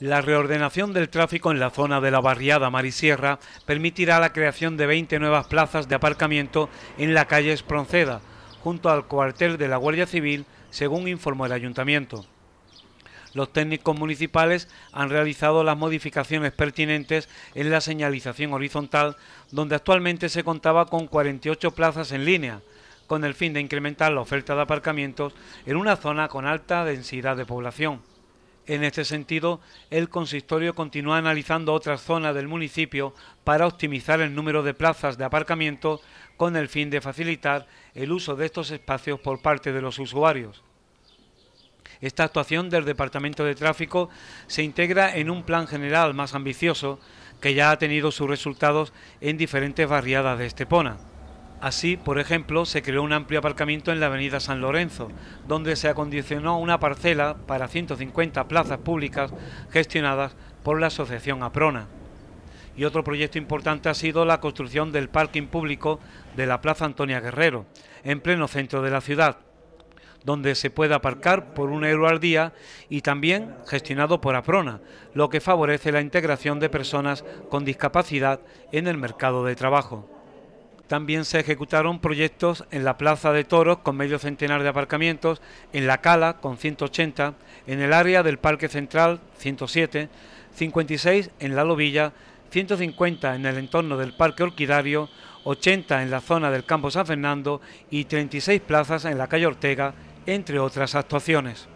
La reordenación del tráfico en la zona de la barriada Marisierra permitirá la creación de 20 nuevas plazas de aparcamiento en la calle Espronceda, junto al cuartel de la Guardia Civil, según informó el ayuntamiento. Los técnicos municipales han realizado las modificaciones pertinentes en la señalización horizontal, donde actualmente se contaba con 48 plazas en línea, con el fin de incrementar la oferta de aparcamientos en una zona con alta densidad de población. En este sentido, el consistorio continúa analizando otras zonas del municipio para optimizar el número de plazas de aparcamiento con el fin de facilitar el uso de estos espacios por parte de los usuarios. Esta actuación del Departamento de Tráfico se integra en un plan general más ambicioso que ya ha tenido sus resultados en diferentes barriadas de Estepona. Así, por ejemplo, se creó un amplio aparcamiento en la avenida San Lorenzo, donde se acondicionó una parcela para 150 plazas públicas gestionadas por la Asociación Aprona. Y otro proyecto importante ha sido la construcción del parking público de la Plaza Antonia Guerrero, en pleno centro de la ciudad, donde se puede aparcar por un euro al día y también gestionado por Aprona, lo que favorece la integración de personas con discapacidad en el mercado de trabajo. También se ejecutaron proyectos en la Plaza de Toros con medio centenar de aparcamientos, en la Cala con 180, en el área del Parque Central 107, 56 en la Lobilla, 150 en el entorno del Parque Orquidario, 80 en la zona del Campo San Fernando y 36 plazas en la calle Ortega, entre otras actuaciones.